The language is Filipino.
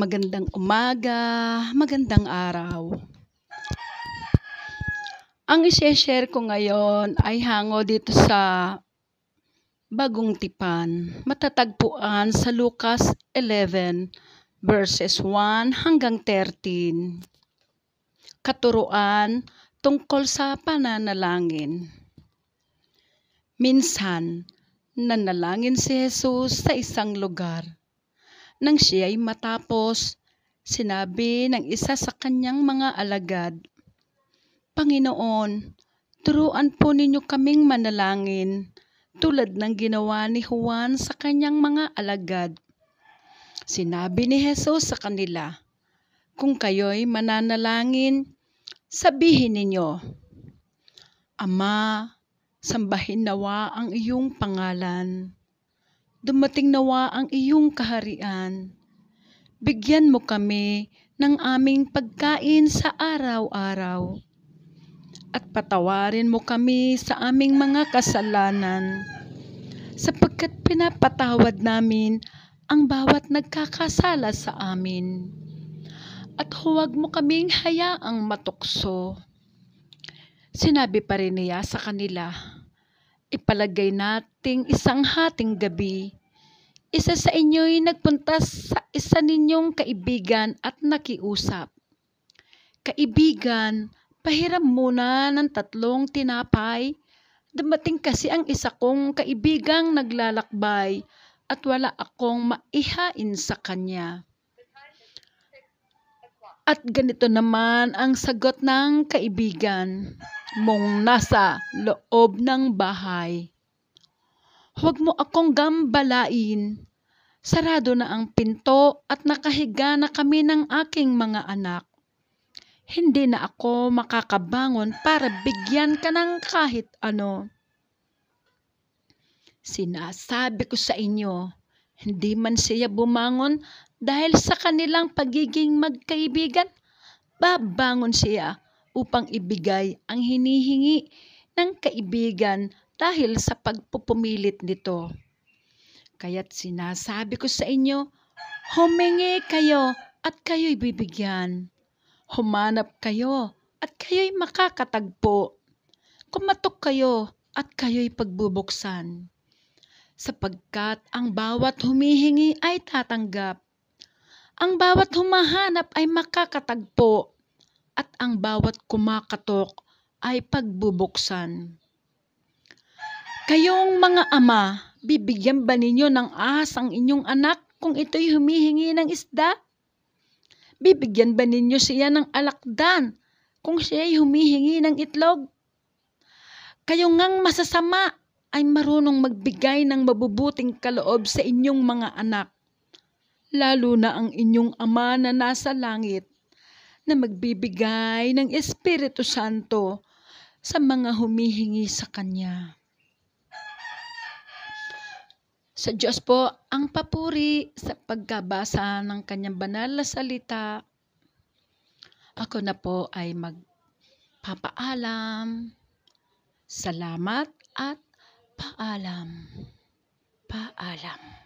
Magandang umaga, magandang araw. Ang isi-share ko ngayon ay hango dito sa Bagong Tipan, matatagpuan sa Lucas 11 verses 1 hanggang 13. Katuruan tungkol sa pananalangin. Minsan, nanalangin si Jesus sa isang lugar nang siya ay matapos, sinabi ng isa sa kanyang mga alagad, Panginoon, turuan po ninyo kaming manalangin tulad ng ginawa ni Juan sa kanyang mga alagad. Sinabi ni Jesus sa kanila, Kung kayo'y mananalangin, sabihin ninyo, Ama, sambahin nawa ang iyong pangalan dumating nawa ang iyong kaharian. Bigyan mo kami ng aming pagkain sa araw-araw. At patawarin mo kami sa aming mga kasalanan, sapagkat pinapatawad namin ang bawat nagkakasala sa amin. At huwag mo kaming hayaang matukso. Sinabi pa rin niya sa kanila, Ipalagay nating isang hating gabi, isa sa inyo'y nagpunta sa isa ninyong kaibigan at nakiusap. Kaibigan, pahiram muna ng tatlong tinapay. Dumating kasi ang isa kong kaibigang naglalakbay at wala akong maihain sa kanya. At ganito naman ang sagot ng kaibigan mong nasa loob ng bahay. Huwag mo akong gambalain. Sarado na ang pinto at nakahiga na kami ng aking mga anak. Hindi na ako makakabangon para bigyan ka ng kahit ano. Sinasabi ko sa inyo, hindi man siya bumangon dahil sa kanilang pagiging magkaibigan, babangon siya upang ibigay ang hinihingi ng kaibigan dahil sa pagpupumilit nito. Kaya't sinasabi ko sa inyo, humingi kayo at kayo'y bibigyan. Humanap kayo at kayo'y makakatagpo. Kumatok kayo at kayo'y pagbubuksan sapagkat ang bawat humihingi ay tatanggap ang bawat humahanap ay makakatagpo at ang bawat kumakatok ay pagbubuksan. Kayong mga ama, bibigyan ba ninyo ng ahas ang inyong anak kung ito'y humihingi ng isda? Bibigyan ba ninyo siya ng alakdan kung siya'y humihingi ng itlog? Kayo ngang masasama ay marunong magbigay ng mabubuting kaloob sa inyong mga anak lalo na ang inyong Ama na nasa langit, na magbibigay ng Espiritu Santo sa mga humihingi sa Kanya. Sa Diyos po ang papuri sa pagkabasa ng Kanyang banal na salita. Ako na po ay magpapaalam. Salamat at paalam. Paalam.